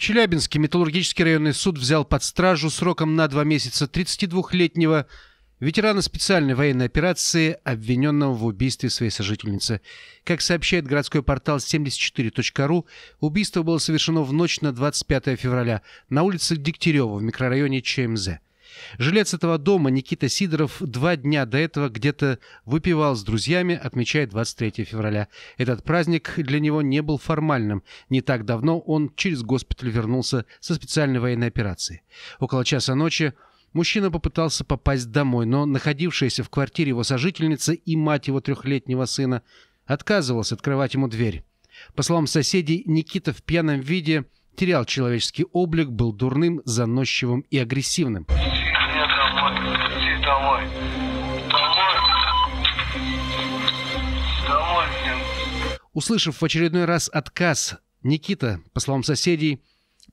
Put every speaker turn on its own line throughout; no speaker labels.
Челябинский металлургический районный суд взял под стражу сроком на два месяца 32-летнего ветерана специальной военной операции, обвиненного в убийстве своей сожительницы. Как сообщает городской портал 74.ru, убийство было совершено в ночь на 25 февраля на улице Дегтярева в микрорайоне ЧМЗ. Жилец этого дома Никита Сидоров два дня до этого где-то выпивал с друзьями, отмечая 23 февраля. Этот праздник для него не был формальным. Не так давно он через госпиталь вернулся со специальной военной операции. Около часа ночи Мужчина попытался попасть домой, но находившаяся в квартире его сожительница и мать его трехлетнего сына отказывалась открывать ему дверь. По словам соседей, Никита в пьяном виде терял человеческий облик, был дурным, заносчивым и агрессивным. Домой. Иди домой. Домой. Домой, блин. Услышав в очередной раз отказ, Никита, по словам соседей,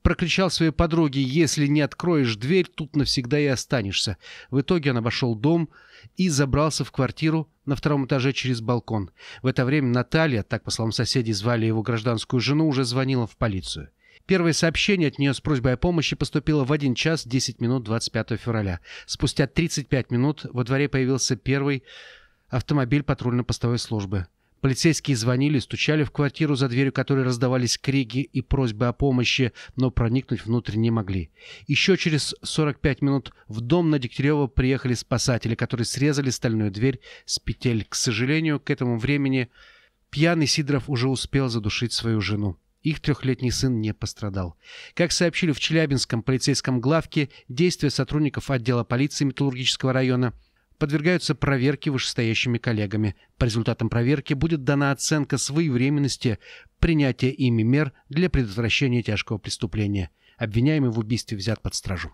прокричал своей подруге, «Если не откроешь дверь, тут навсегда и останешься». В итоге он обошел дом и забрался в квартиру на втором этаже через балкон. В это время Наталья, так, по словам соседей, звали его гражданскую жену, уже звонила в полицию. Первое сообщение от нее с просьбой о помощи поступило в 1 час 10 минут 25 февраля. Спустя 35 минут во дворе появился первый автомобиль патрульно-постовой службы. Полицейские звонили, стучали в квартиру, за дверью которой раздавались крики и просьбы о помощи, но проникнуть внутрь не могли. Еще через 45 минут в дом на Дегтярева приехали спасатели, которые срезали стальную дверь с петель. К сожалению, к этому времени пьяный Сидоров уже успел задушить свою жену. Их трехлетний сын не пострадал. Как сообщили в Челябинском полицейском главке, действия сотрудников отдела полиции Металлургического района подвергаются проверке вышестоящими коллегами. По результатам проверки будет дана оценка своевременности принятия ими мер для предотвращения тяжкого преступления. Обвиняемый в убийстве взят под стражу.